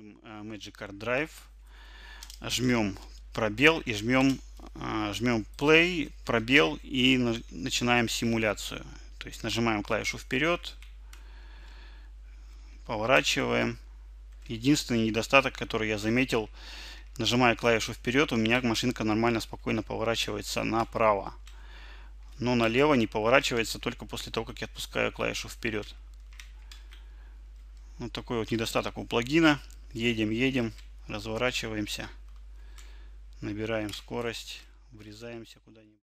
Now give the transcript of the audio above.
режим э, Magic Card Drive, жмем пробел и жмем, э, жмем play, пробел и начинаем симуляцию. То есть нажимаем клавишу вперед, поворачиваем. Единственный недостаток, который я заметил, нажимая клавишу вперед, у меня машинка нормально, спокойно поворачивается направо. Но налево не поворачивается только после того, как я отпускаю клавишу вперед. Вот такой вот недостаток у плагина. Едем, едем, разворачиваемся, набираем скорость, врезаемся куда-нибудь.